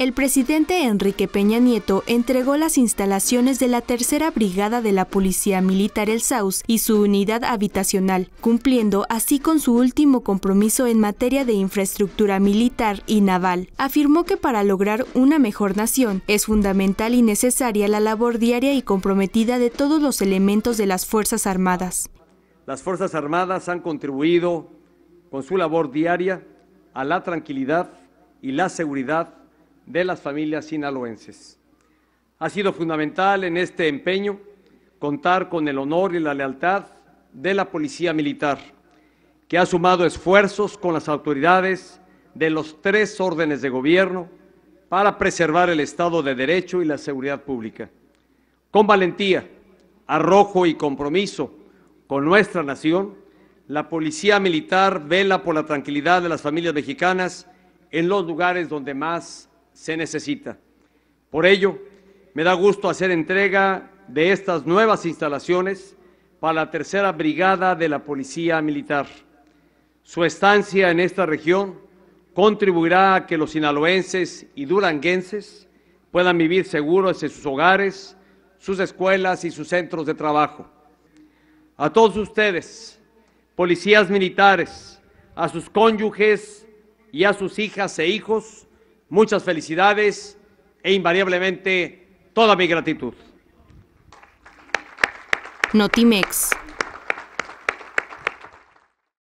El presidente Enrique Peña Nieto entregó las instalaciones de la tercera brigada de la Policía Militar El Saus y su unidad habitacional, cumpliendo así con su último compromiso en materia de infraestructura militar y naval. Afirmó que para lograr una mejor nación es fundamental y necesaria la labor diaria y comprometida de todos los elementos de las Fuerzas Armadas. Las Fuerzas Armadas han contribuido con su labor diaria a la tranquilidad y la seguridad de las familias sinaloenses. Ha sido fundamental en este empeño contar con el honor y la lealtad de la Policía Militar, que ha sumado esfuerzos con las autoridades de los tres órdenes de gobierno para preservar el Estado de Derecho y la seguridad pública. Con valentía, arrojo y compromiso con nuestra nación, la Policía Militar vela por la tranquilidad de las familias mexicanas en los lugares donde más se necesita. Por ello, me da gusto hacer entrega de estas nuevas instalaciones para la tercera brigada de la Policía Militar. Su estancia en esta región contribuirá a que los sinaloenses y duranguenses puedan vivir seguros en sus hogares, sus escuelas y sus centros de trabajo. A todos ustedes, policías militares, a sus cónyuges y a sus hijas e hijos, muchas felicidades e invariablemente toda mi gratitud. Notimex.